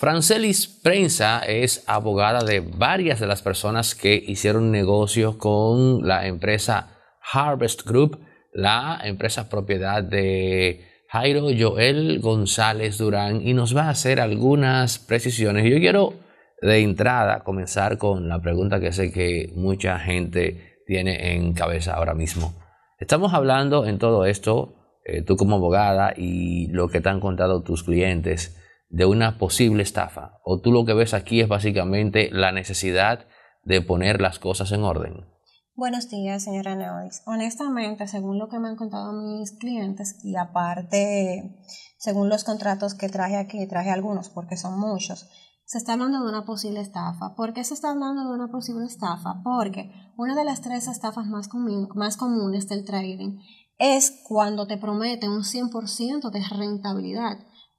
Francelis Prensa es abogada de varias de las personas que hicieron negocio con la empresa Harvest Group, la empresa propiedad de Jairo Joel González Durán, y nos va a hacer algunas precisiones. Yo quiero de entrada comenzar con la pregunta que sé que mucha gente tiene en cabeza ahora mismo. Estamos hablando en todo esto, eh, tú como abogada y lo que te han contado tus clientes de una posible estafa? ¿O tú lo que ves aquí es básicamente la necesidad de poner las cosas en orden? Buenos días, señora Neodis. Honestamente, según lo que me han contado mis clientes y aparte, según los contratos que traje aquí, traje algunos porque son muchos, se está hablando de una posible estafa. ¿Por qué se está hablando de una posible estafa? Porque una de las tres estafas más, más comunes del trading es cuando te promete un 100% de rentabilidad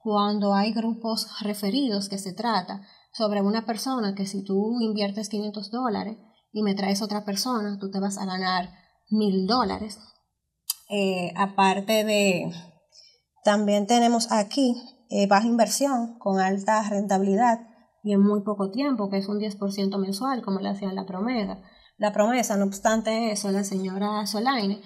cuando hay grupos referidos que se trata sobre una persona que si tú inviertes 500 dólares y me traes otra persona, tú te vas a ganar 1000 dólares. Eh, aparte de, también tenemos aquí eh, baja inversión con alta rentabilidad y en muy poco tiempo, que es un 10% mensual, como le hacía la promesa. La promesa, no obstante eso, la señora Solaine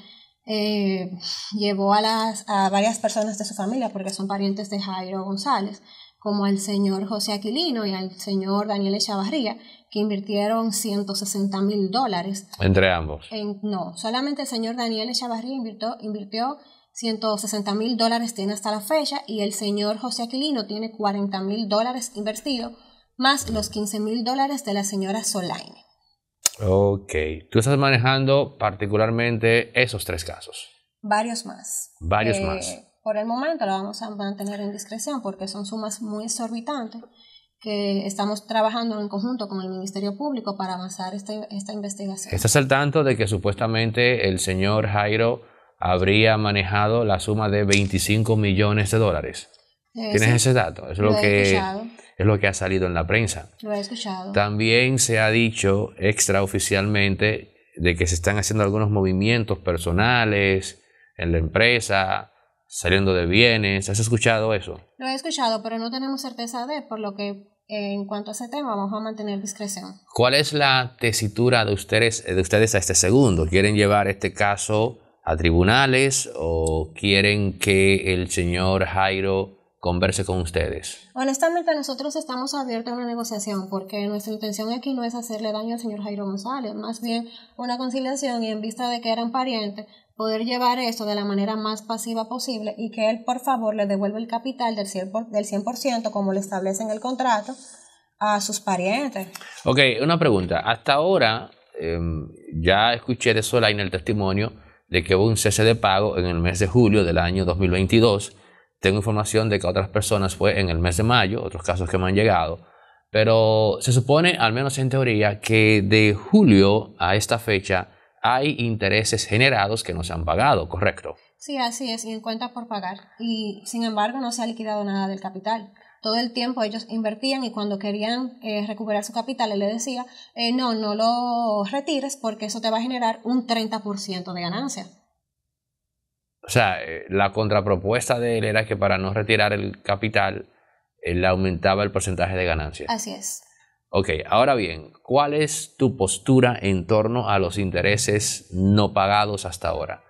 eh, llevó a, las, varias personas de su familia, porque son parientes de Jairo González, como al señor José Aquilino y al señor Daniel Echavarría, que invirtieron 160 mil dólares. Entre ambos. no, solamente el señor Daniel Echavarría invirtió, invirtió 160 mil dólares, tiene hasta la fecha, y el señor José Aquilino tiene 40 mil dólares invertido, más los 15 mil dólares de la señora Solaine. Ok. Tú estás manejando particularmente esos tres casos. Varios más. Varios eh, más. Por el momento lo vamos a mantener en discreción porque son sumas muy exorbitantes que estamos trabajando en conjunto con el Ministerio Público para avanzar esta, esta investigación. ¿Estás al tanto de que supuestamente el señor Jairo habría manejado la suma de 25 millones de dólares? Eh, ¿Tienes ese dato? Es lo, que es lo que ha salido en la prensa. Lo he escuchado. También se ha dicho extraoficialmente de que se están haciendo algunos movimientos personales en la empresa, saliendo de bienes. ¿Has escuchado eso? Lo he escuchado, pero no tenemos certeza de, por lo que en cuanto a ese tema vamos a mantener discreción. ¿Cuál es la tesitura de ustedes, de ustedes a este segundo? ¿Quieren llevar este caso a tribunales o quieren que el señor Jairo converse con ustedes? Honestamente, nosotros estamos abiertos a una negociación porque nuestra intención aquí no es hacerle daño al señor Jairo González, más bien una conciliación y en vista de que eran parientes, poder llevar esto de la manera más pasiva posible y que él, por favor, le devuelva el capital del 100%, del como lo establece en el contrato a sus parientes. Ok, una pregunta. Hasta ahora em, ya escuché de en el testimonio de que hubo un cese de pago en el mes de julio del año 2022 tengo información de que otras personas fue en el mes de mayo, otros casos que me han llegado, pero se supone, al menos en teoría, que de julio a esta fecha hay intereses generados que no se han pagado, ¿correcto? Sí, así es, y en cuenta por pagar. Y sin embargo, no se ha liquidado nada del capital. Todo el tiempo ellos invertían y cuando querían eh, recuperar su capital, le decía, eh, no, no lo retires porque eso te va a generar un 30% de ganancia. O sea, eh, la contrapropuesta de él era que para no retirar el capital, él aumentaba el porcentaje de ganancia. Así es. Ok, ahora bien, ¿cuál es tu postura en torno a los intereses no pagados hasta ahora?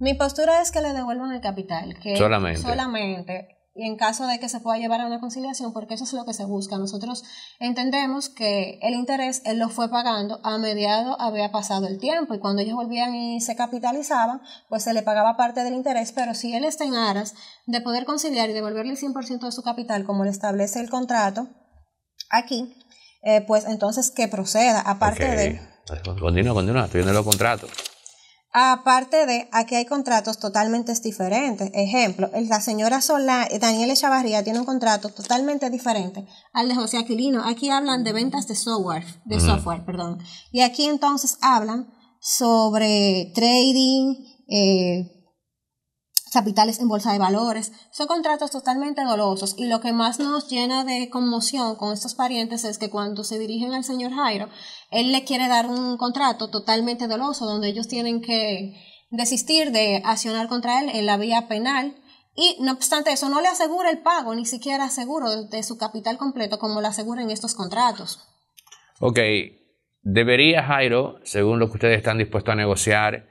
Mi postura es que le devuelvan el capital. solamente. Solamente y en caso de que se pueda llevar a una conciliación, porque eso es lo que se busca. Nosotros entendemos que el interés él lo fue pagando a mediado había pasado el tiempo y cuando ellos volvían y se capitalizaban, pues se le pagaba parte del interés, pero si él está en aras de poder conciliar y devolverle el 100% de su capital como le establece el contrato aquí, eh, pues entonces que proceda, aparte de... Pues continúa, continúa, estoy viendo los contratos. Aparte de, aquí hay contratos totalmente diferentes. Ejemplo, la señora Solá, eh, Daniela Chavarría tiene un contrato totalmente diferente al de José Aquilino. Aquí hablan de ventas de software, de software, perdón. Y aquí entonces hablan sobre trading, eh, capitales en bolsa de valores. Son contratos totalmente dolosos y lo que más nos llena de conmoción con estos parientes es que cuando se dirigen al señor Jairo, él le quiere dar un contrato totalmente doloso donde ellos tienen que desistir de accionar contra él en la vía penal y no obstante eso no le asegura el pago, ni siquiera aseguro de su capital completo como lo aseguran estos contratos. Ok, debería Jairo, según lo que ustedes están dispuestos a negociar,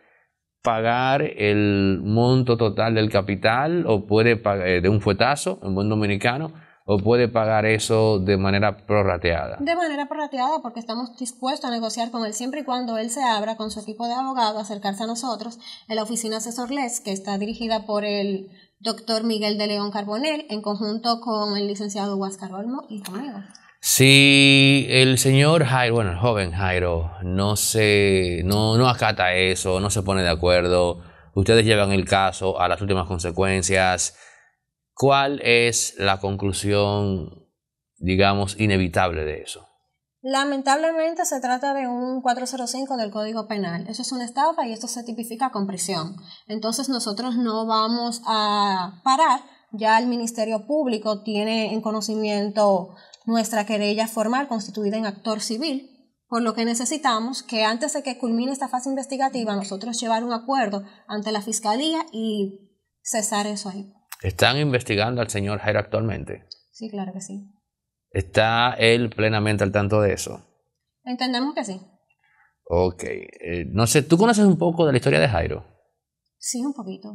pagar el monto total del capital o puede pagar eh, de un fuetazo, en buen dominicano, o puede pagar eso de manera prorrateada. De manera prorrateada porque estamos dispuestos a negociar con él siempre y cuando él se abra con su equipo de abogados a acercarse a nosotros en la oficina asesor LES que está dirigida por el doctor Miguel de León Carbonel en conjunto con el licenciado Huáscar Olmo y conmigo. Si el señor Jairo, bueno, el joven Jairo, no se, acata eso, no se pone de acuerdo, ustedes llevan el caso a las últimas consecuencias, ¿cuál es la conclusión, digamos, inevitable de eso? Lamentablemente se trata de un 405 del Código Penal. Eso es una estafa y esto se tipifica con prisión. Entonces nosotros no vamos a parar. Ya el Ministerio Público tiene en conocimiento nuestra querella formal constituida en actor civil, por lo que necesitamos que antes de que culmine esta fase investigativa nosotros llevar un acuerdo ante la Fiscalía y cesar eso ahí. ¿Están investigando al señor Jairo actualmente? Sí, claro que sí. ¿Está él plenamente al tanto de eso? Entendemos que sí. Ok. Eh, no sé, ¿tú conoces un poco de la historia de Jairo? Sí, un poquito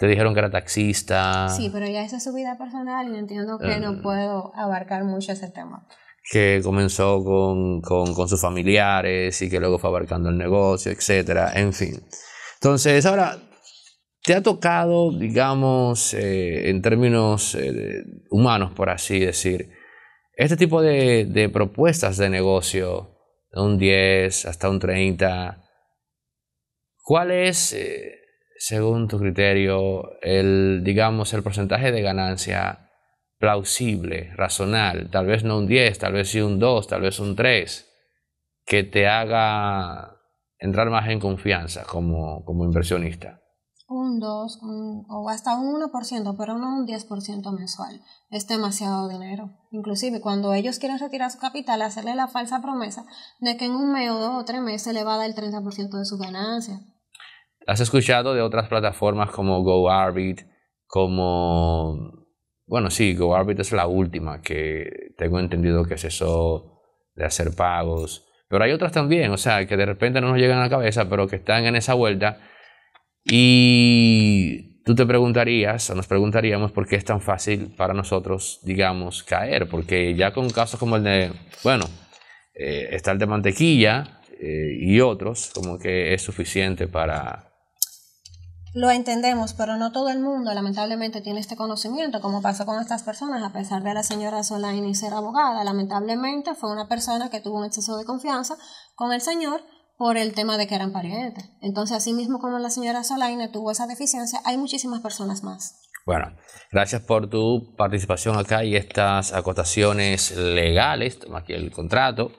te dijeron que era taxista. Sí, pero ya esa es su vida personal y entiendo que no eh. puedo abarcar mucho ese tema. Que comenzó con, con, sus familiares y que luego fue abarcando el negocio, etcétera, en fin. Entonces, ahora, ¿te ha tocado, digamos, eh, en términos eh, humanos, por así decir, este tipo de, de propuestas de negocio, de un 10 hasta un 30, ¿cuál es según tu criterio, el, digamos, el porcentaje de ganancia plausible, razonable, tal vez no un 10, tal vez sí un 2, tal vez un 3, que te haga entrar más en confianza como, como inversionista? Un 2 o hasta un 1%, pero no un 10% mensual. Es demasiado dinero. Inclusive cuando ellos quieren retirar su capital, hacerle la falsa promesa de que en un mes o dos o tres meses le va a dar el 30% de su ganancia. ¿Has escuchado de otras plataformas como GoArbit, como... Bueno, sí, GoArbit es la última que tengo entendido que es eso de hacer pagos. Pero hay otras también, o sea, que de repente no nos llegan a la cabeza, pero que están en esa vuelta. Y tú te preguntarías, o nos preguntaríamos, por qué es tan fácil para nosotros, digamos, caer. Porque ya con casos como el de, bueno, estar eh, está de mantequilla eh, y otros, como que es suficiente para, lo entendemos, pero no todo el mundo lamentablemente tiene este conocimiento, como pasó con estas personas, a pesar de la señora y ser abogada, lamentablemente fue una persona que tuvo un exceso de confianza con el señor por el tema de que eran parientes. Entonces, así mismo como la señora Solaine tuvo esa deficiencia, hay muchísimas personas más. Bueno, gracias por tu participación acá y estas acotaciones legales, aquí el contrato,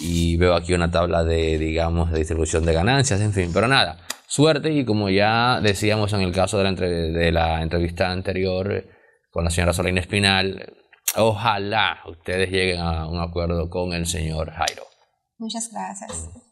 y veo aquí una tabla de, digamos, de distribución de ganancias, en fin, pero nada suerte y como ya decíamos en el caso de la, de la entrevista anterior con la señora Solín Espinal, ojalá ustedes lleguen a un acuerdo con el señor Jairo. Muchas gracias.